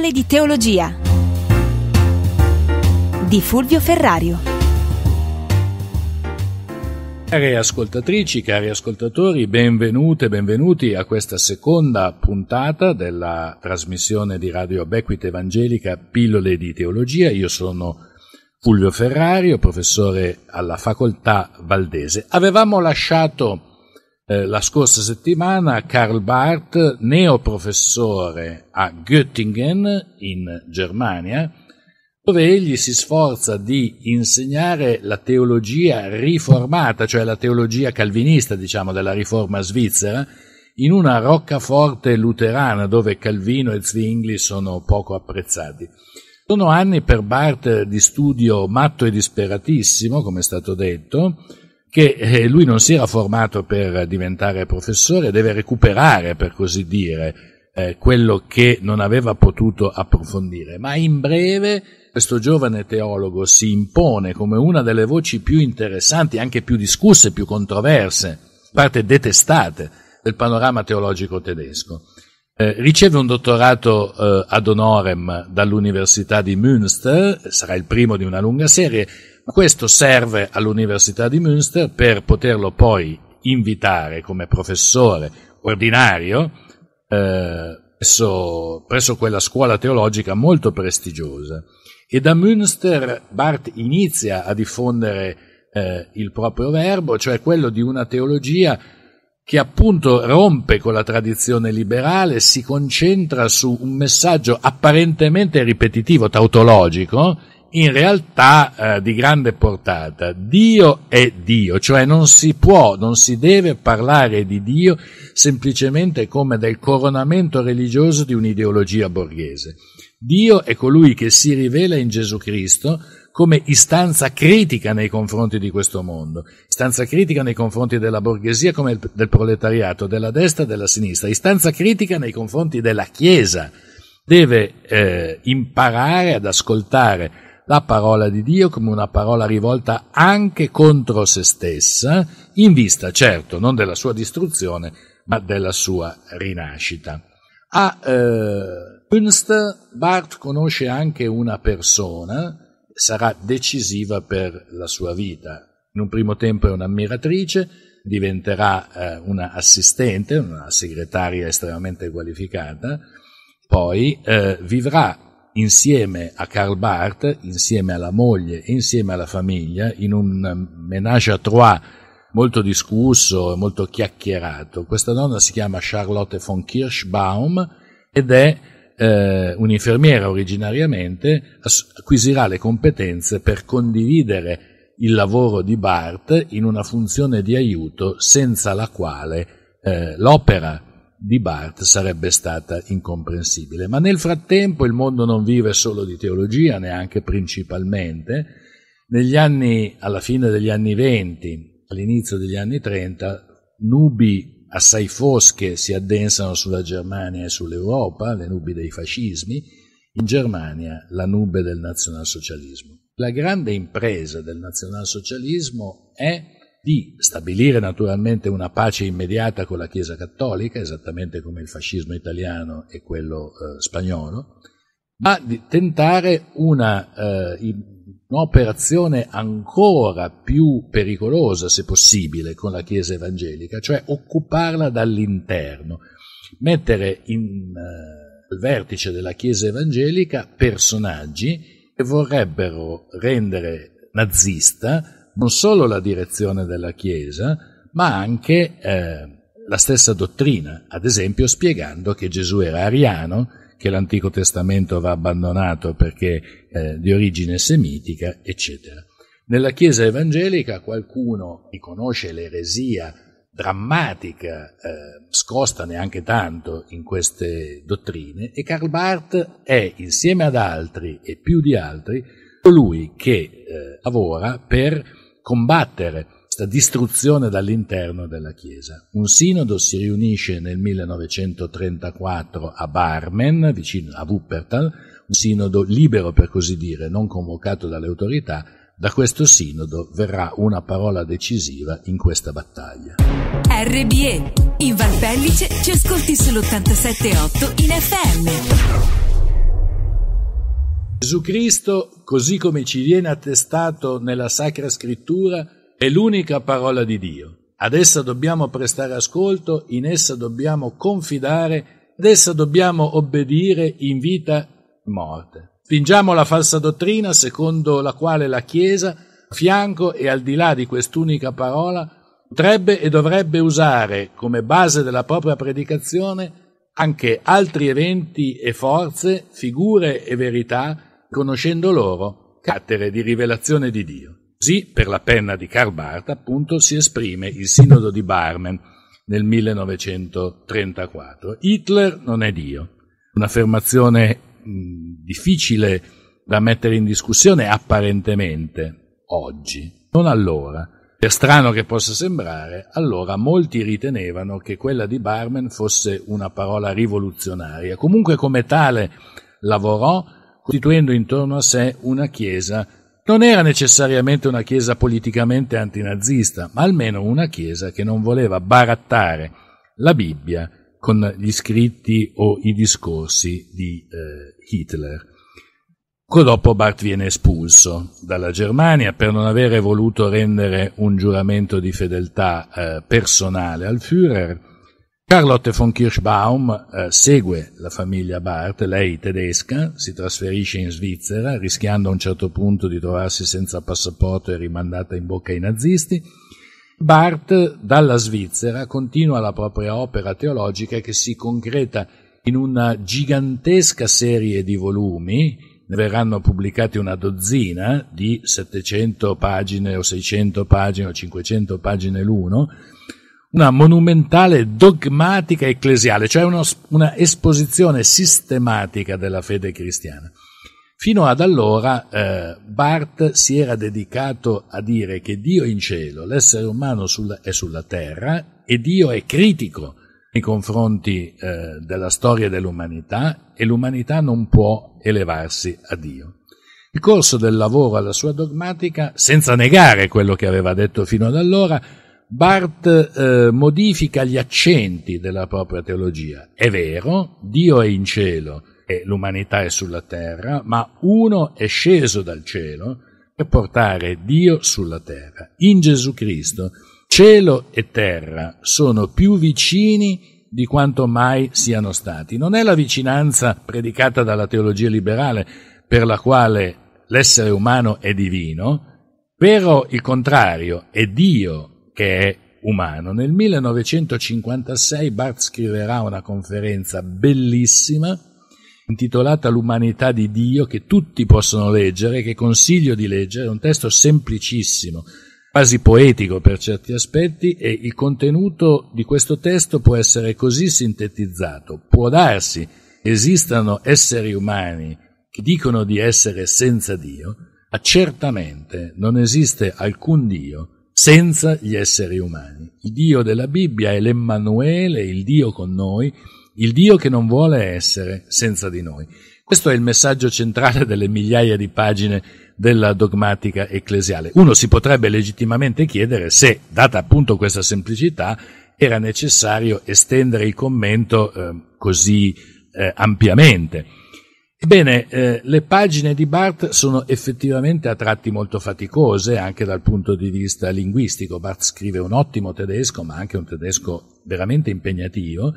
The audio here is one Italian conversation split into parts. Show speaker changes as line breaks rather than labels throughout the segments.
Pillole di Teologia di Fulvio Ferrario. Cari ascoltatrici, cari ascoltatori, benvenute, benvenuti a questa seconda puntata della trasmissione di Radio Bequita Evangelica Pillole di Teologia. Io sono Fulvio Ferrario, professore alla Facoltà Valdese. Avevamo lasciato eh, la scorsa settimana Karl Barth, neoprofessore a Göttingen in Germania, dove egli si sforza di insegnare la teologia riformata, cioè la teologia calvinista, diciamo, della riforma svizzera, in una roccaforte luterana dove Calvino e Zwingli sono poco apprezzati. Sono anni per Barth di studio matto e disperatissimo, come è stato detto, che eh, lui non si era formato per diventare professore, deve recuperare, per così dire, eh, quello che non aveva potuto approfondire. Ma in breve questo giovane teologo si impone come una delle voci più interessanti, anche più discusse, più controverse, parte detestate del panorama teologico tedesco. Eh, riceve un dottorato eh, ad honorem dall'Università di Münster, sarà il primo di una lunga serie, questo serve all'Università di Münster per poterlo poi invitare come professore ordinario eh, presso, presso quella scuola teologica molto prestigiosa. E da Münster Barth inizia a diffondere eh, il proprio verbo, cioè quello di una teologia che appunto rompe con la tradizione liberale, si concentra su un messaggio apparentemente ripetitivo, tautologico, in realtà eh, di grande portata. Dio è Dio, cioè non si può, non si deve parlare di Dio semplicemente come del coronamento religioso di un'ideologia borghese. Dio è colui che si rivela in Gesù Cristo come istanza critica nei confronti di questo mondo, istanza critica nei confronti della borghesia come del proletariato, della destra e della sinistra, istanza critica nei confronti della Chiesa. Deve eh, imparare ad ascoltare la parola di Dio come una parola rivolta anche contro se stessa, in vista certo non della sua distruzione, ma della sua rinascita. A eh, Münster Barth conosce anche una persona, sarà decisiva per la sua vita. In un primo tempo è un'ammiratrice, diventerà eh, una assistente, una segretaria estremamente qualificata, poi eh, vivrà insieme a Karl Barth, insieme alla moglie insieme alla famiglia, in un menage à trois molto discusso e molto chiacchierato. Questa donna si chiama Charlotte von Kirschbaum ed è eh, un'infermiera originariamente, acquisirà le competenze per condividere il lavoro di Barth in una funzione di aiuto senza la quale eh, l'opera di Barth sarebbe stata incomprensibile. Ma nel frattempo il mondo non vive solo di teologia, neanche principalmente. Negli anni, alla fine degli anni venti, all'inizio degli anni trenta, nubi assai fosche si addensano sulla Germania e sull'Europa, le nubi dei fascismi, in Germania la nube del nazionalsocialismo. La grande impresa del nazionalsocialismo è di stabilire naturalmente una pace immediata con la Chiesa cattolica, esattamente come il fascismo italiano e quello eh, spagnolo, ma di tentare una, eh, un'operazione ancora più pericolosa, se possibile, con la Chiesa evangelica, cioè occuparla dall'interno, mettere in, eh, al vertice della Chiesa evangelica personaggi che vorrebbero rendere nazista non solo la direzione della Chiesa, ma anche eh, la stessa dottrina, ad esempio spiegando che Gesù era ariano, che l'Antico Testamento va abbandonato perché eh, di origine semitica, eccetera. Nella Chiesa evangelica qualcuno riconosce l'eresia drammatica, eh, scosta neanche tanto in queste dottrine, e Karl Barth è, insieme ad altri e più di altri, colui che eh, lavora per combattere questa distruzione dall'interno della Chiesa. Un sinodo si riunisce nel 1934 a Barmen, vicino a Wuppertal, un sinodo libero per così dire, non convocato dalle autorità. Da questo sinodo verrà una parola decisiva in questa battaglia. RBE, in Valpellice ci ascolti sull'878 in FM. Gesù Cristo, così come ci viene attestato nella Sacra Scrittura, è l'unica parola di Dio. Ad essa dobbiamo prestare ascolto, in essa dobbiamo confidare, ad essa dobbiamo obbedire in vita e morte. Spingiamo la falsa dottrina secondo la quale la Chiesa, a fianco e al di là di quest'unica parola, potrebbe e dovrebbe usare come base della propria predicazione anche altri eventi e forze, figure e verità conoscendo loro carattere di rivelazione di Dio. Così, per la penna di Karl Barth, appunto, si esprime il sinodo di Barmen nel 1934. Hitler non è Dio. Un'affermazione mh, difficile da mettere in discussione apparentemente oggi, non allora. Per strano che possa sembrare, allora molti ritenevano che quella di Barmen fosse una parola rivoluzionaria. Comunque come tale lavorò costituendo intorno a sé una chiesa. Non era necessariamente una chiesa politicamente antinazista, ma almeno una chiesa che non voleva barattare la Bibbia con gli scritti o i discorsi di eh, Hitler. Dopo Bart viene espulso dalla Germania per non avere voluto rendere un giuramento di fedeltà eh, personale al Führer Carlotte von Kirschbaum eh, segue la famiglia Barth, lei tedesca, si trasferisce in Svizzera, rischiando a un certo punto di trovarsi senza passaporto e rimandata in bocca ai nazisti. Barth dalla Svizzera continua la propria opera teologica che si concreta in una gigantesca serie di volumi, ne verranno pubblicati una dozzina di 700 pagine o 600 pagine o 500 pagine l'uno, una monumentale dogmatica ecclesiale, cioè uno, una esposizione sistematica della fede cristiana. Fino ad allora eh, Barth si era dedicato a dire che Dio è in cielo, l'essere umano sulla, è sulla terra e Dio è critico nei confronti eh, della storia dell'umanità e l'umanità non può elevarsi a Dio. Il corso del lavoro alla sua dogmatica, senza negare quello che aveva detto fino ad allora, Barth eh, modifica gli accenti della propria teologia. È vero, Dio è in cielo e l'umanità è sulla terra, ma uno è sceso dal cielo per portare Dio sulla terra. In Gesù Cristo cielo e terra sono più vicini di quanto mai siano stati. Non è la vicinanza predicata dalla teologia liberale per la quale l'essere umano è divino, però il contrario è Dio che è umano. Nel 1956 Barth scriverà una conferenza bellissima intitolata L'umanità di Dio che tutti possono leggere, che consiglio di leggere, è un testo semplicissimo, quasi poetico per certi aspetti e il contenuto di questo testo può essere così sintetizzato. Può darsi esistano esseri umani che dicono di essere senza Dio, ma certamente non esiste alcun Dio senza gli esseri umani. Il Dio della Bibbia è l'Emmanuele, il Dio con noi, il Dio che non vuole essere senza di noi. Questo è il messaggio centrale delle migliaia di pagine della dogmatica ecclesiale. Uno si potrebbe legittimamente chiedere se, data appunto questa semplicità, era necessario estendere il commento eh, così eh, ampiamente. Ebbene, eh, le pagine di Barth sono effettivamente a tratti molto faticose anche dal punto di vista linguistico. Barth scrive un ottimo tedesco, ma anche un tedesco veramente impegnativo.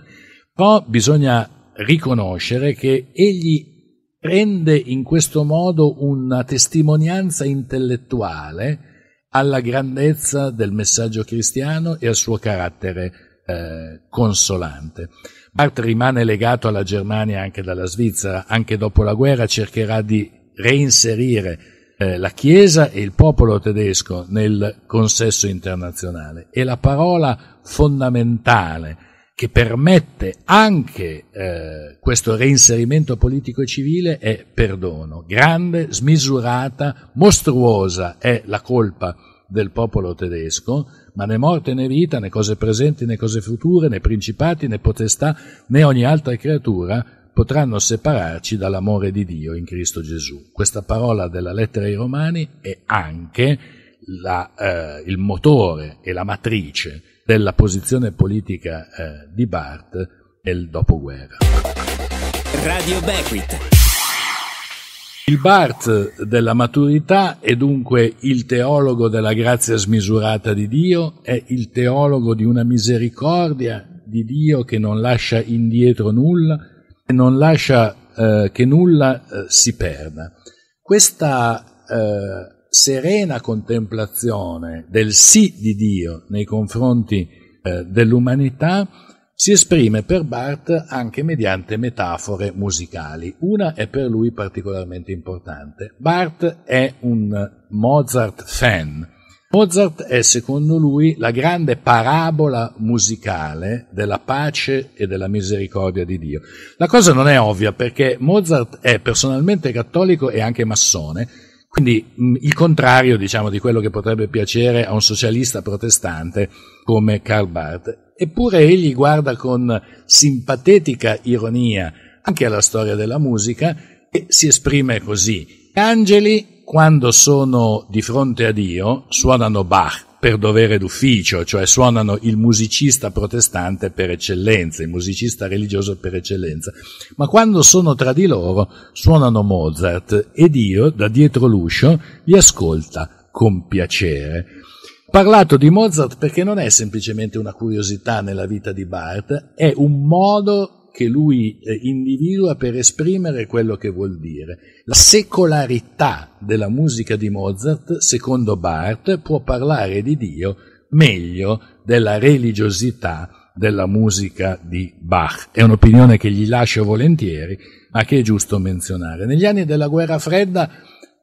Però bisogna riconoscere che egli prende in questo modo una testimonianza intellettuale alla grandezza del messaggio cristiano e al suo carattere eh, consolante. Barth rimane legato alla Germania anche dalla Svizzera, anche dopo la guerra cercherà di reinserire eh, la Chiesa e il popolo tedesco nel consesso internazionale e la parola fondamentale che permette anche eh, questo reinserimento politico e civile è perdono. Grande, smisurata, mostruosa è la colpa del popolo tedesco, ma né morte né vita, né cose presenti né cose future, né principati né potestà, né ogni altra creatura potranno separarci dall'amore di Dio in Cristo Gesù. Questa parola della lettera ai Romani è anche la, eh, il motore e la matrice della posizione politica eh, di Barth nel dopoguerra. Radio Beckwith. Il Barth della maturità è dunque il teologo della grazia smisurata di Dio, è il teologo di una misericordia di Dio che non lascia indietro nulla, che non lascia eh, che nulla eh, si perda. Questa eh, serena contemplazione del sì di Dio nei confronti eh, dell'umanità si esprime per Barth anche mediante metafore musicali. Una è per lui particolarmente importante. Barth è un Mozart fan. Mozart è secondo lui la grande parabola musicale della pace e della misericordia di Dio. La cosa non è ovvia perché Mozart è personalmente cattolico e anche massone, quindi mm, il contrario, diciamo, di quello che potrebbe piacere a un socialista protestante come Karl Barth. Eppure egli guarda con simpatetica ironia anche alla storia della musica e si esprime così. Gli angeli, quando sono di fronte a Dio, suonano Bach per dovere d'ufficio, cioè suonano il musicista protestante per eccellenza, il musicista religioso per eccellenza, ma quando sono tra di loro suonano Mozart e Dio, da dietro l'uscio, li ascolta con piacere parlato di Mozart perché non è semplicemente una curiosità nella vita di Barth, è un modo che lui eh, individua per esprimere quello che vuol dire. La secolarità della musica di Mozart, secondo Barth, può parlare di Dio meglio della religiosità della musica di Bach. È un'opinione che gli lascio volentieri, ma che è giusto menzionare. Negli anni della guerra fredda,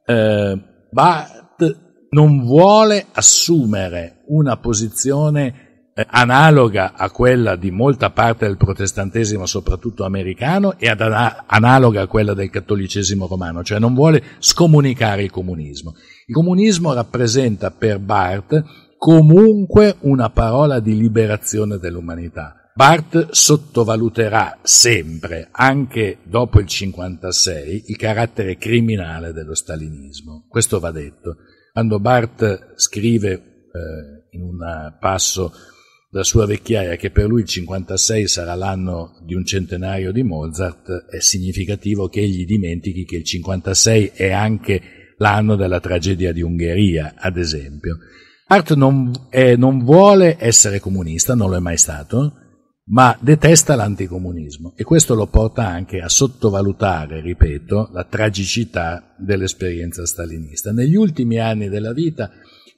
eh, Barth non vuole assumere una posizione eh, analoga a quella di molta parte del protestantesimo, soprattutto americano, e ad ana- analoga a quella del cattolicesimo romano, cioè non vuole scomunicare il comunismo. Il comunismo rappresenta per Barth comunque una parola di liberazione dell'umanità. Barth sottovaluterà sempre, anche dopo il 56, il carattere criminale dello stalinismo. Questo va detto. Quando Bart scrive eh, in un passo la sua vecchiaia che per lui il 56 sarà l'anno di un centenario di Mozart, è significativo che egli dimentichi che il 56 è anche l'anno della tragedia di Ungheria, ad esempio. Art non, eh, non vuole essere comunista, non lo è mai stato, ma detesta l'anticomunismo e questo lo porta anche a sottovalutare, ripeto, la tragicità dell'esperienza stalinista. Negli ultimi anni della vita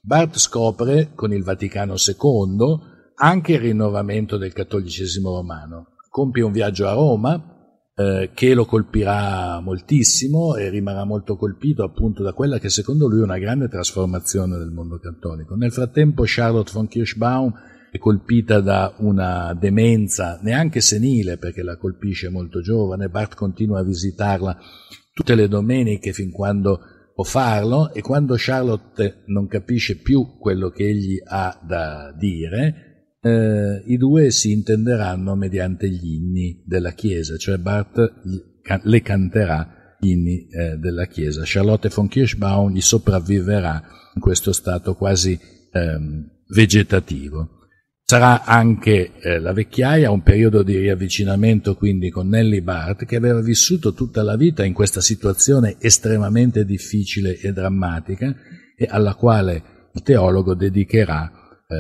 Barth scopre con il Vaticano II anche il rinnovamento del cattolicesimo romano, compie un viaggio a Roma eh, che lo colpirà moltissimo e rimarrà molto colpito appunto da quella che secondo lui è una grande trasformazione del mondo cattolico. Nel frattempo Charlotte von Kirschbaum è colpita da una demenza, neanche senile perché la colpisce molto giovane, Bart continua a visitarla tutte le domeniche fin quando può farlo e quando Charlotte non capisce più quello che egli ha da dire, eh, i due si intenderanno mediante gli inni della Chiesa, cioè Bart le canterà gli inni eh, della Chiesa. Charlotte von Kirschbaum gli sopravviverà in questo stato quasi ehm, vegetativo. Sarà anche eh, la vecchiaia un periodo di riavvicinamento quindi con Nelly Bart che aveva vissuto tutta la vita in questa situazione estremamente difficile e drammatica e alla quale il teologo dedicherà eh,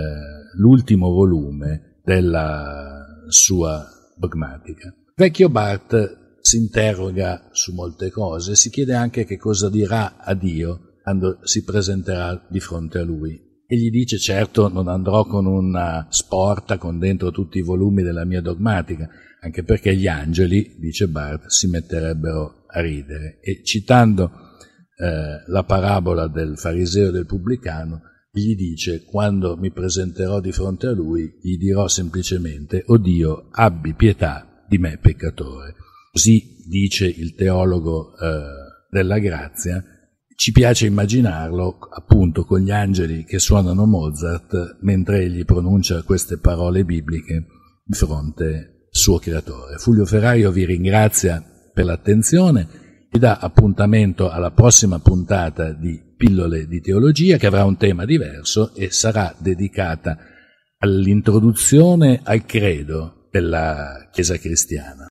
l'ultimo volume della sua dogmatica. Vecchio Bart si interroga su molte cose, si chiede anche che cosa dirà a Dio quando si presenterà di fronte a lui e gli dice certo non andrò con una sporta con dentro tutti i volumi della mia dogmatica, anche perché gli angeli, dice Barth, si metterebbero a ridere. E citando eh, la parabola del fariseo e del pubblicano, gli dice quando mi presenterò di fronte a lui, gli dirò semplicemente, o Dio, abbi pietà di me peccatore. Così dice il teologo eh, della grazia, ci piace immaginarlo appunto con gli angeli che suonano Mozart mentre egli pronuncia queste parole bibliche di fronte suo creatore. Fulvio Ferrario vi ringrazia per l'attenzione, vi dà appuntamento alla prossima puntata di Pillole di Teologia che avrà un tema diverso e sarà dedicata all'introduzione al credo della Chiesa cristiana.